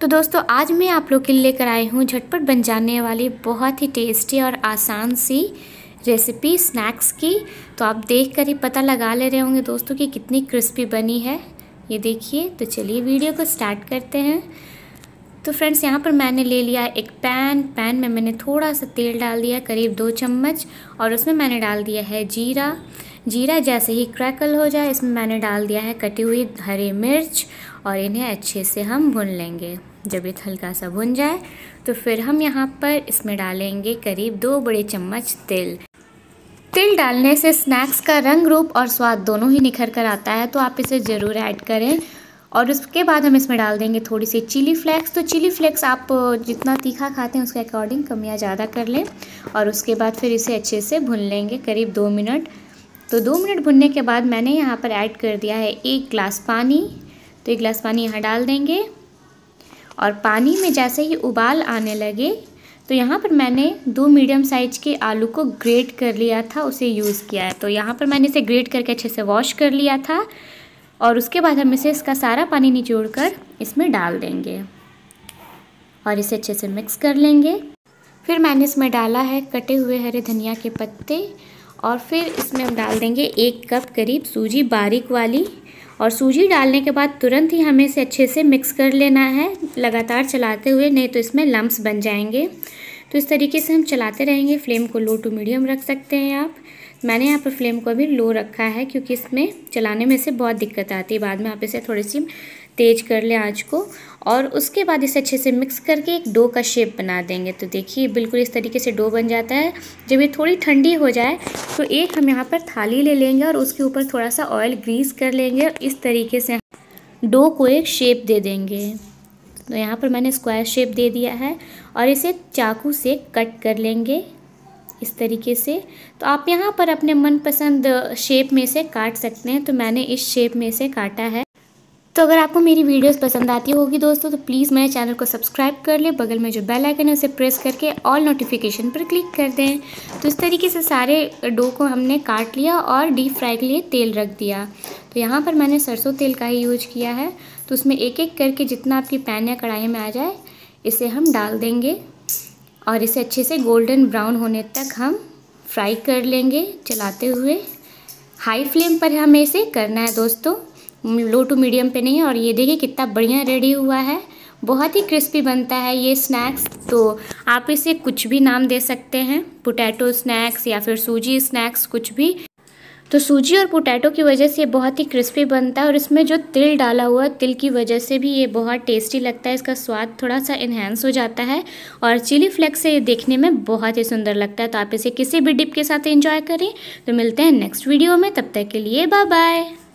तो दोस्तों आज मैं आप लोग के लिए लेकर आई हूँ झटपट बन जाने वाली बहुत ही टेस्टी और आसान सी रेसिपी स्नैक्स की तो आप देख कर ही पता लगा ले रहे होंगे दोस्तों कि कितनी क्रिस्पी बनी है ये देखिए तो चलिए वीडियो को स्टार्ट करते हैं तो फ्रेंड्स यहाँ पर मैंने ले लिया एक पैन पैन में मैंने थोड़ा सा तेल डाल दिया करीब दो चम्मच और उसमें मैंने डाल दिया है जीरा जीरा जैसे ही क्रैकल हो जाए इसमें मैंने डाल दिया है कटी हुई हरी मिर्च और इन्हें अच्छे से हम भून लेंगे जब ये हल्का सा भुन जाए तो फिर हम यहाँ पर इसमें डालेंगे करीब दो बड़े चम्मच तिल तिल डालने से स्नैक्स का रंग रूप और स्वाद दोनों ही निखर कर आता है तो आप इसे ज़रूर ऐड करें और उसके बाद हम इसमें डाल देंगे थोड़ी सी चिली फ्लेक्स तो चिली फ्लेक्स आप जितना तीखा खाते हैं उसके अकॉर्डिंग कमियाँ ज़्यादा कर लें और उसके बाद फिर इसे अच्छे से भून लेंगे करीब दो मिनट तो दो मिनट भुनने के बाद मैंने यहाँ पर ऐड कर दिया है एक ग्लास पानी तो एक ग्लास पानी यहाँ डाल देंगे और पानी में जैसे ही उबाल आने लगे तो यहाँ पर मैंने दो मीडियम साइज के आलू को ग्रेट कर लिया था उसे यूज़ किया है तो यहाँ पर मैंने इसे ग्रेट करके अच्छे से वॉश कर लिया था और उसके बाद हम इसे इसका सारा पानी निचोड़ कर इसमें डाल देंगे और इसे अच्छे से मिक्स कर लेंगे फिर मैंने इसमें डाला है कटे हुए हरे धनिया के पत्ते और फिर इसमें हम डाल देंगे एक कप करीब सूजी बारीक वाली और सूजी डालने के बाद तुरंत ही हमें इसे अच्छे से मिक्स कर लेना है लगातार चलाते हुए नहीं तो इसमें लम्ब्स बन जाएंगे तो इस तरीके से हम चलाते रहेंगे फ्लेम को लो टू मीडियम रख सकते हैं आप मैंने यहाँ पर फ्लेम को अभी लो रखा है क्योंकि इसमें चलाने में से बहुत दिक्कत आती है बाद में आप इसे थोड़ी सी तेज़ कर लें आँच को और उसके बाद इसे अच्छे से मिक्स करके एक डो का शेप बना देंगे तो देखिए बिल्कुल इस तरीके से डो बन जाता है जब ये थोड़ी ठंडी हो जाए तो एक हम यहाँ पर थाली ले लेंगे और उसके ऊपर थोड़ा सा ऑयल ग्रीस कर लेंगे और इस तरीके से डो को एक शेप दे देंगे तो यहाँ पर मैंने स्क्वायर शेप दे दिया है और इसे चाकू से कट कर लेंगे इस तरीके से तो आप यहाँ पर अपने मनपसंद शेप में से काट सकते हैं तो मैंने इस शेप में से काटा है तो अगर आपको मेरी वीडियोस पसंद आती होगी दोस्तों तो प्लीज़ मेरे चैनल को सब्सक्राइब कर लें बगल में जो बेल आइकन है उसे प्रेस करके ऑल नोटिफिकेशन पर क्लिक कर दें तो इस तरीके से सारे डो को हमने काट लिया और डीप फ्राई के लिए तेल रख दिया तो यहाँ पर मैंने सरसों तेल का ही यूज किया है तो उसमें एक एक करके जितना आपकी पैन या कढ़ाई में आ जाए इसे हम डाल देंगे और इसे अच्छे से गोल्डन ब्राउन होने तक हम फ्राई कर लेंगे चलाते हुए हाई फ्लेम पर हमें इसे करना है दोस्तों लो टू मीडियम पे नहीं है और ये देखिए कितना बढ़िया रेडी हुआ है बहुत ही क्रिस्पी बनता है ये स्नैक्स तो आप इसे कुछ भी नाम दे सकते हैं पोटैटो स्नैक्स या फिर सूजी स्नैक्स कुछ भी तो सूजी और पोटैटो की वजह से ये बहुत ही क्रिस्पी बनता है और इसमें जो तिल डाला हुआ है तिल की वजह से भी ये बहुत टेस्टी लगता है इसका स्वाद थोड़ा सा इन्हेंस हो जाता है और चिली फ्लेक्स से ये देखने में बहुत ही सुंदर लगता है तो आप इसे किसी भी डिप के साथ एंजॉय करें तो मिलते हैं नेक्स्ट वीडियो में तब तक के लिए बाय बाय